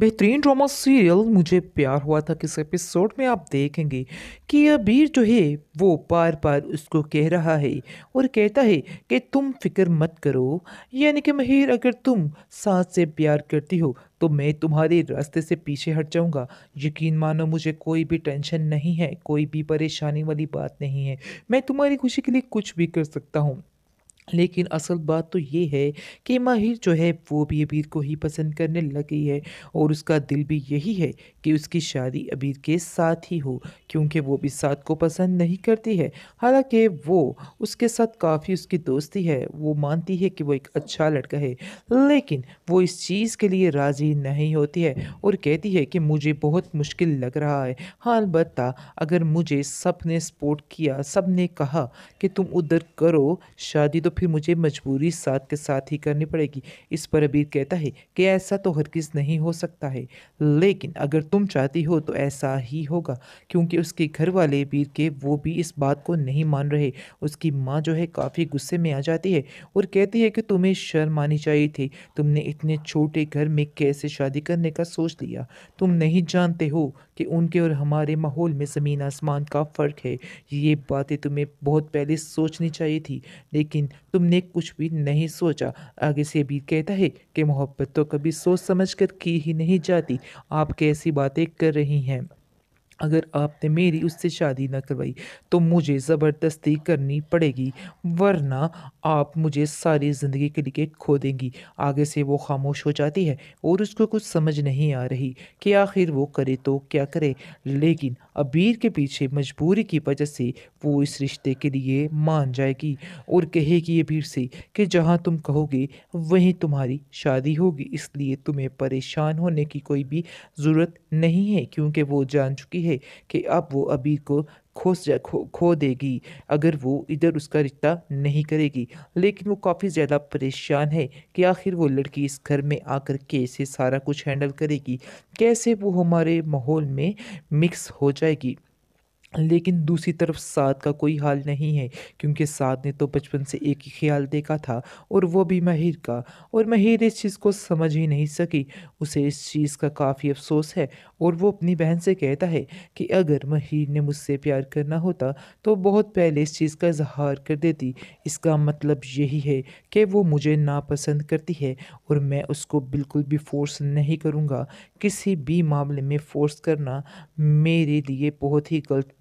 बेहतरीन drama serial मुझे प्यार हुआ था किस एपिसोड में आप देखेंगे कि यह जो है वो बार बार उसको कह रहा है और कहता है कि तुम फिक्र मत करो यानी कि महिर अगर तुम सास से प्यार करती हो तो मैं तुम्हारे रास्ते से पीछे हट जाऊंगा यकीन मानो मुझे कोई भी टेंशन नहीं है कोई भी परेशानी वाली बात नहीं है मैं तुम्हारी खुशी के लिए कुछ भी कर सकता हूँ लेकिन असल बात तो ये है कि माहिर जो है वो भी अबीर को ही पसंद करने लगी है और उसका दिल भी यही है कि उसकी शादी अबीर के साथ ही हो क्योंकि वो भी साथ को पसंद नहीं करती है हालांकि वो उसके साथ काफ़ी उसकी दोस्ती है वो मानती है कि वो एक अच्छा लड़का है लेकिन वो इस चीज़ के लिए राज़ी नहीं होती है और कहती है कि मुझे बहुत मुश्किल लग रहा है हाँ अलबत् अगर मुझे सब ने सपोर्ट किया सब ने कहा कि तुम उधर करो शादी तो फिर मुझे मजबूरी साथ के साथ ही करनी पड़ेगी इस पर अबीर कहता है कि ऐसा तो हरगिज़ नहीं हो सकता है लेकिन अगर तुम चाहती हो तो ऐसा ही होगा क्योंकि उसके घर वाले अबीर के वो भी इस बात को नहीं मान रहे उसकी माँ जो है काफ़ी गुस्से में आ जाती है और कहती है कि तुम्हें शर्म आनी चाहिए थी तुमने इतने छोटे घर में कैसे शादी करने का सोच लिया तुम नहीं जानते हो कि उनके और हमारे माहौल में ज़मीन आसमान का फ़र्क है ये बातें तुम्हें बहुत पहले सोचनी चाहिए थी लेकिन तुमने कुछ भी नहीं सोचा आगे से भी कहता है कि मोहब्बत तो कभी सोच समझ कर की ही नहीं जाती आप कैसी बातें कर रही हैं अगर आपने मेरी उससे शादी न करवाई तो मुझे ज़बरदस्ती करनी पड़ेगी वरना आप मुझे सारी ज़िंदगी के लिए खो देंगी आगे से वो खामोश हो जाती है और उसको कुछ समझ नहीं आ रही कि आखिर वो करे तो क्या करे लेकिन अबीर के पीछे मजबूरी की वजह से वो इस रिश्ते के लिए मान जाएगी और कहेगी अबीर से कि जहाँ तुम कहोगे वहीं तुम्हारी शादी होगी इसलिए तुम्हें परेशान होने की कोई भी ज़रूरत नहीं है क्योंकि वो जान चुकी है कि अब वो अबीर को खो खो खो देगी अगर वो इधर उसका रिश्ता नहीं करेगी लेकिन वो काफ़ी ज़्यादा परेशान है कि आखिर वो लड़की इस घर में आकर कैसे सारा कुछ हैंडल करेगी कैसे वो हमारे माहौल में मिक्स हो जाएगी लेकिन दूसरी तरफ साद का कोई हाल नहीं है क्योंकि साद ने तो बचपन से एक ही ख्याल देखा था और वो भी महिर का और महिर इस चीज़ को समझ ही नहीं सकी उसे इस चीज़ का काफ़ी अफसोस है और वो अपनी बहन से कहता है कि अगर महिर ने मुझसे प्यार करना होता तो बहुत पहले इस चीज़ का इजहार कर देती इसका मतलब यही है कि वो मुझे नापसंद करती है और मैं उसको बिल्कुल भी फोर्स नहीं करूँगा किसी भी मामले में फोर्स करना मेरे लिए बहुत ही गलत